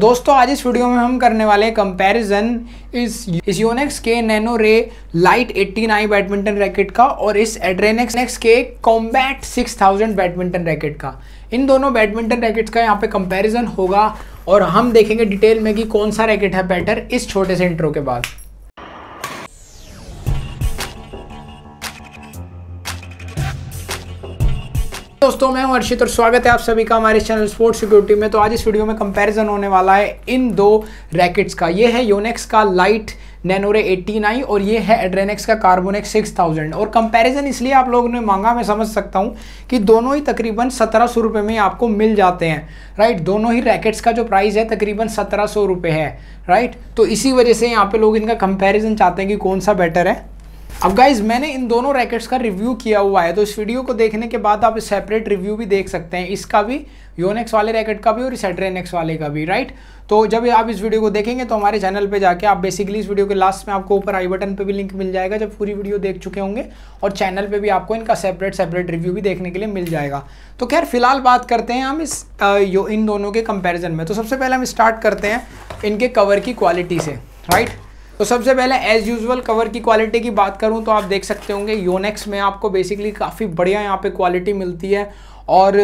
दोस्तों आज इस वीडियो में हम करने वाले हैं कंपैरिजन इस इस योनेक्स के नैनो रे लाइट आई बैडमिंटन रैकेट का और इस एड्रेनेक्स नेक्स के कॉम्बैट 6000 बैडमिंटन रैकेट का इन दोनों बैडमिंटन रैकेट्स का यहाँ पे कंपैरिजन होगा और हम देखेंगे डिटेल में कि कौन सा रैकेट है बेटर इस छोटे से इंट्रो के बाद दोस्तों मैं हूं अर्षित और स्वागत है आप सभी का हमारे चैनल स्पोर्ट्स सिक्योरिटी में तो आज इस वीडियो में कंपैरिजन होने वाला है इन दो रैकेट्स का ये है योनेक्स का लाइट नैनोरे 18i और ये है एड्रेनेक्स का कार्बोनेक्स 6000 और कंपैरिजन इसलिए आप लोगों ने मांगा मैं समझ सकता हूँ कि दोनों ही तकरीबन सत्रह सौ रुपये में आपको मिल जाते हैं राइट दोनों ही रैकेट्स का जो प्राइस है तकरीबन सत्रह सौ रुपये है राइट तो इसी वजह से यहाँ पे लोग इनका कंपैरिजन चाहते हैं कि कौन सा बेटर है अब गाइज मैंने इन दोनों रैकेट्स का रिव्यू किया हुआ है तो इस वीडियो को देखने के बाद आप सेपरेट रिव्यू भी देख सकते हैं इसका भी योनेक्स वाले रैकेट का भी और सेड्रेनेक्स वाले का भी राइट तो जब आप इस वीडियो को देखेंगे तो हमारे चैनल पे जाके आप बेसिकली इस वीडियो के लास्ट में आपको ऊपर आई बटन पे भी लिंक मिल जाएगा जब पूरी वीडियो देख चुके होंगे और चैनल पे भी आपको इनका सेपरेट सेपरेट रिव्यू भी देखने के लिए मिल जाएगा तो खैर फिलहाल बात करते हैं हम इस इन दोनों के कंपेरिजन में तो सबसे पहले हम स्टार्ट करते हैं इनके कवर की क्वालिटी से राइट तो सबसे पहले एज यूजल कवर की क्वालिटी की बात करूं तो आप देख सकते होंगे योनेक्स में आपको बेसिकली काफ़ी बढ़िया यहाँ पे क्वालिटी मिलती है और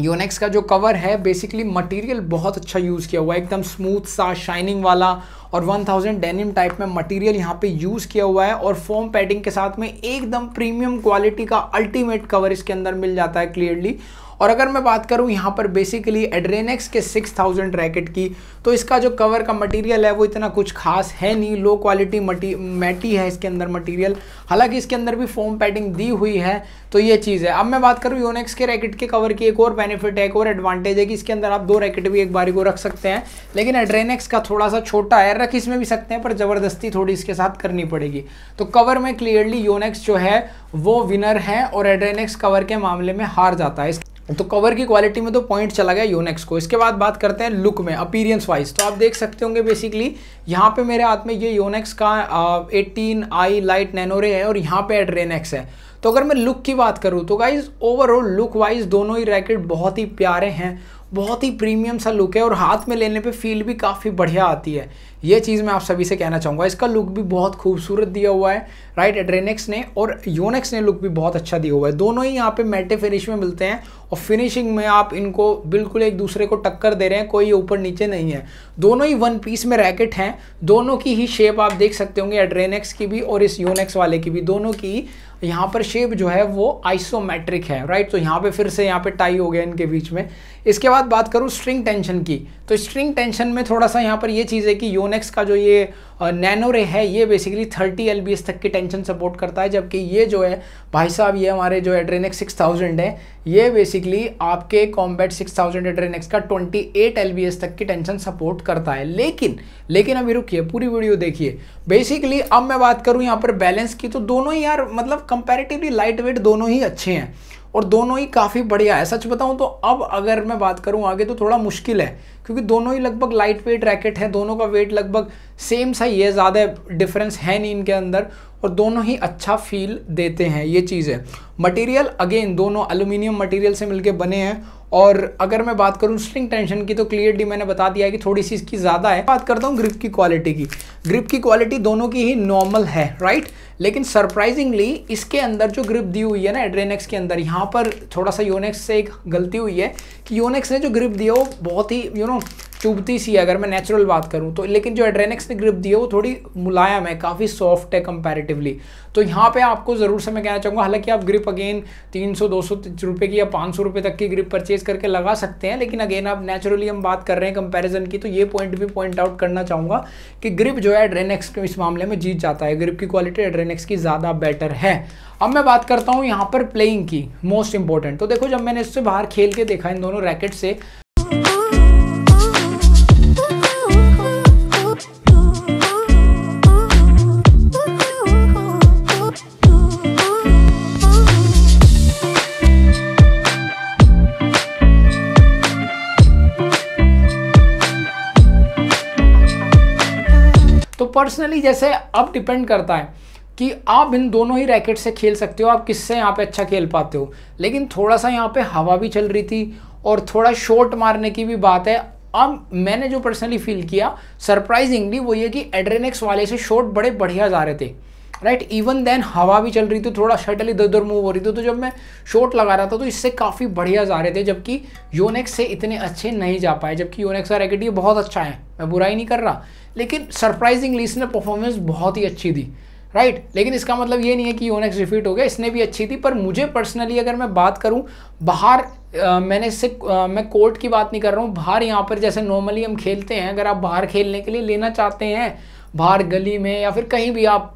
योनेक्स का जो कवर है बेसिकली मटेरियल बहुत अच्छा यूज़ किया हुआ है एकदम स्मूथ सा शाइनिंग वाला और 1000 डेनिम टाइप में मटेरियल यहाँ पे यूज़ किया हुआ है और फोम पैडिंग के साथ में एकदम प्रीमियम क्वालिटी का अल्टीमेट कवर इसके अंदर मिल जाता है क्लियरली और अगर मैं बात करूं यहाँ पर बेसिकली एड्रेनेक्स के 6000 रैकेट की तो इसका जो कवर का मटेरियल है वो इतना कुछ खास है नहीं लो क्वालिटी मटी मैटी है इसके अंदर मटेरियल हालांकि इसके अंदर भी फोम पैडिंग दी हुई है तो ये चीज़ है अब मैं बात करूँ यूनेक्स के रैकेट के कवर की एक और बेनिफिट है एक और एडवांटेज है कि इसके अंदर आप दो रैकेट भी एक बारी को रख सकते हैं लेकिन एड्रेनेक्स का थोड़ा सा छोटा है रख इसमें भी सकते हैं पर ज़बरदस्ती थोड़ी इसके साथ करनी पड़ेगी तो कवर में क्लियरली योनेक्स जो है वो विनर है और एड्रेनेक्स कवर के मामले में हार जाता है तो कवर की क्वालिटी में तो पॉइंट चला गया यूनेक्स को इसके बाद बात करते हैं लुक में अपीरियंस वाइज तो आप देख सकते होंगे बेसिकली यहाँ पे मेरे हाथ में ये यूनेक्स का एटीन आई लाइट नैनोरे है और यहाँ पे एड्रेनेक्स है तो अगर मैं लुक की बात करूँ तो गाइज ओवरऑल लुक वाइज दोनों ही रैकेट बहुत ही प्यारे हैं बहुत ही प्रीमियम सा लुक है और हाथ में लेने पे फील भी काफ़ी बढ़िया आती है ये चीज़ मैं आप सभी से कहना चाहूँगा इसका लुक भी बहुत खूबसूरत दिया हुआ है राइट एड्रेनेक्स ने और योनेक्स ने लुक भी बहुत अच्छा दिया हुआ है दोनों ही यहाँ पे मेटे फिनिश में मिलते हैं और फिनिशिंग में आप इनको बिल्कुल एक दूसरे को टक्कर दे रहे हैं कोई ऊपर नीचे नहीं है दोनों ही वन पीस में रैकेट हैं दोनों की ही शेप आप देख सकते होंगे एड्रेनेक्स की भी और इस योनेक्स वाले की भी दोनों की यहाँ पर शेप जो है वो आइसोमेट्रिक है राइट तो यहाँ पे फिर से यहाँ पे टाई हो गया इनके बीच में इसके बाद बात करूँ स्ट्रिंग टेंशन की तो स्ट्रिंग टेंशन में थोड़ा सा यहाँ पर ये चीज़ है कि योनेक्स का जो ये नैनो रे है ये बेसिकली 30 एल तक की टेंशन सपोर्ट करता है जबकि ये जो है भाई साहब ये हमारे जो एड्रेनेक्स सिक्स थाउजेंड है ये बेसिकली आपके कॉम्बैट सिक्स थाउजेंड एड्रेनेक्स का ट्वेंटी एट एल तक की टेंशन सपोर्ट करता है लेकिन लेकिन अभी रुकिए पूरी वीडियो देखिए बेसिकली अब मैं बात करूँ यहाँ पर बैलेंस की तो दोनों ही यार मतलब कंपेरेटिवली लाइट वेट दोनों ही अच्छे हैं और दोनों ही काफ़ी बढ़िया है सच बताऊं तो अब अगर मैं बात करूं आगे तो थोड़ा मुश्किल है क्योंकि दोनों ही लगभग लाइट वेट रैकेट है दोनों का वेट लगभग सेम सा ही है ज़्यादा डिफरेंस है नहीं इनके अंदर और दोनों ही अच्छा फील देते हैं ये चीज़ है मटेरियल अगेन दोनों अलूमिनियम मटेरियल से मिलके बने हैं और अगर मैं बात करूँ स्ट्रिंग टेंशन की तो क्लियरली मैंने बता दिया है कि थोड़ी सी इसकी ज़्यादा है बात करता हूँ ग्रिप की क्वालिटी की ग्रिप की क्वालिटी दोनों की ही नॉर्मल है राइट लेकिन सरप्राइजिंगली इसके अंदर जो ग्रिप दी हुई है ना एड्रेनेक्स के अंदर यहाँ पर थोड़ा सा योनेक्स से एक गलती हुई है कि योनेक्स ने जो ग्रिप दिया वो बहुत ही यू you नो know, चुभती सी अगर मैं नेचुरल बात करूँ तो लेकिन जो एड्रेनिक्स ने ग्रिप दी है वो थोड़ी मुलायम है काफ़ी सॉफ्ट है कंपैरेटिवली तो यहाँ पे आपको ज़रूर से मैं कहना चाहूँगा हालांकि आप ग्रिप अगेन 300 200 रुपए की या 500 रुपए तक की ग्रिप परचेज करके लगा सकते हैं लेकिन अगेन आप नेचुरली हम बात कर रहे हैं कंपेरिजन की तो ये पॉइंट भी पॉइंट आउट करना चाहूँगा कि ग्रिप जो है एड्रेनेक्स इस मामले में जीत जाता है ग्रिप की क्वालिटी एड्रेनेक्स की ज़्यादा बेटर है अब मैं बात करता हूँ यहाँ पर प्लेइंग की मोस्ट इंपॉर्टेंट तो देखो जब मैंने इससे बाहर खेल के देखा इन दोनों रैकेट से पर्सनली जैसे अब डिपेंड करता है कि आप इन दोनों ही रैकेट से खेल सकते हो आप किससे यहाँ पे अच्छा खेल पाते हो लेकिन थोड़ा सा यहाँ पे हवा भी चल रही थी और थोड़ा शॉट मारने की भी बात है अब मैंने जो पर्सनली फील किया सरप्राइजिंगली वो ये कि एड्रेनेक्स वाले से शॉट बड़े बढ़िया जा रहे थे राइट इवन देन हवा भी चल रही थी थोड़ा शटल इधर उधर मूव हो रही थी तो जब मैं शॉट लगा रहा था तो इससे काफ़ी बढ़िया जा रहे थे जबकि योनेक्स से इतने अच्छे नहीं जा पाए जबकि योनेक्स का रैकेट ये बहुत अच्छा है मैं बुरा ही नहीं कर रहा लेकिन सरप्राइजिंगली इसने परफॉर्मेंस बहुत ही अच्छी थी राइट right? लेकिन इसका मतलब ये नहीं है कि योनेक्स रिफीट हो गया इसने भी अच्छी थी पर मुझे पर्सनली अगर मैं बात करूँ बाहर आ, मैंने इससे मैं कोर्ट की बात नहीं कर रहा हूँ बाहर यहाँ पर जैसे नॉर्मली हम खेलते हैं अगर आप बाहर खेलने के लिए लेना चाहते हैं बाहर गली में या फिर कहीं भी आप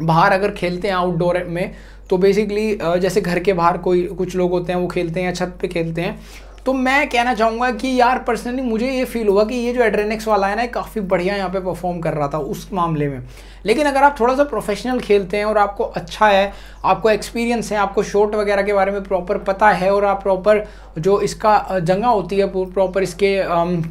बाहर अगर खेलते हैं आउटडोर में तो बेसिकली जैसे घर के बाहर कोई कुछ लोग होते हैं वो खेलते हैं या छत पे खेलते हैं तो मैं कहना चाहूँगा कि यार पर्सनली मुझे ये फील हुआ कि ये जो एड्रेनिक्स वाला है ना काफ़ी बढ़िया यहाँ पे परफॉर्म कर रहा था उस मामले में लेकिन अगर आप थोड़ा सा प्रोफेशनल खेलते हैं और आपको अच्छा है आपको एक्सपीरियंस है आपको शॉट वगैरह के बारे में प्रॉपर पता है और आप प्रॉपर जो इसका जगह होती है प्रॉपर इसके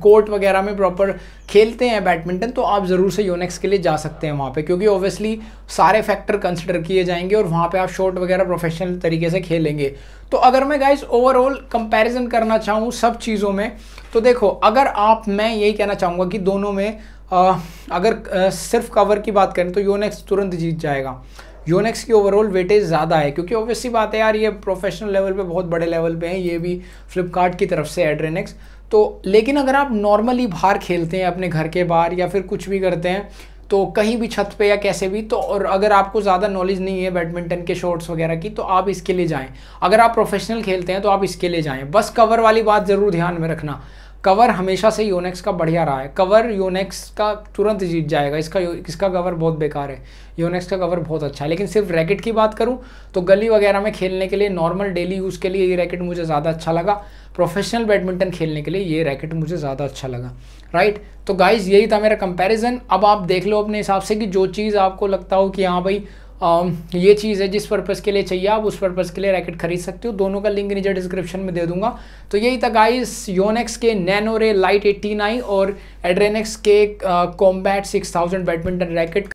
कोर्ट वगैरह में प्रॉपर खेलते हैं बैडमिंटन तो आप ज़रूर से योनेक्स के लिए जा सकते हैं वहाँ पे क्योंकि ऑब्वियसली सारे फैक्टर कंसिडर किए जाएंगे और वहाँ पे आप शॉट वगैरह प्रोफेशनल तरीके से खेलेंगे तो अगर मैं गाइस ओवरऑल कंपैरिजन करना चाहूँ सब चीज़ों में तो देखो अगर आप मैं यही कहना चाहूँगा कि दोनों में आ, अगर आ, सिर्फ कवर की बात करें तो योनेक्स तुरंत जीत जाएगा योनेक्स की ओवरऑल वेटेज ज़्यादा है क्योंकि ऑब्वियसली बात है यार ये प्रोफेशनल लेवल पर बहुत बड़े लेवल पर हैं ये भी फ्लिपकार्ट की तरफ से एड्रेनेक्स तो लेकिन अगर आप नॉर्मली बाहर खेलते हैं अपने घर के बाहर या फिर कुछ भी करते हैं तो कहीं भी छत पे या कैसे भी तो और अगर आपको ज़्यादा नॉलेज नहीं है बैडमिंटन के शॉर्ट्स वगैरह की तो आप इसके लिए जाएँ अगर आप प्रोफेशनल खेलते हैं तो आप इसके लिए जाएं बस कवर वाली बात ज़रूर ध्यान में रखना कवर हमेशा से योनेक्स का बढ़िया रहा है कवर योनेक्स का तुरंत जीत जाएगा इसका इसका कवर बहुत बेकार है योनेक्स का कवर बहुत अच्छा है लेकिन सिर्फ रैकेट की बात करूं तो गली वगैरह में खेलने के लिए नॉर्मल डेली यूज़ के लिए ये रैकेट मुझे ज़्यादा अच्छा लगा प्रोफेशनल बैडमिंटन खेलने के लिए ये रैकेट मुझे ज़्यादा अच्छा लगा राइट तो गाइज़ यही था मेरा कंपेरिजन अब आप देख लो अपने हिसाब से कि जो चीज़ आपको लगता हो कि हाँ भाई Um, ये चीज़ है जिस पर्पज़ के लिए चाहिए आप उस पर्पज़ के लिए रैकेट खरीद सकते हो दोनों का लिंक नीचे डिस्क्रिप्शन में दे दूंगा तो यही था गाइस योनेक्स के नैनो रे लाइट एट्टी और एड्रेनेक्स के कॉम्बैट सिक्स बैडमिंटन रैकेट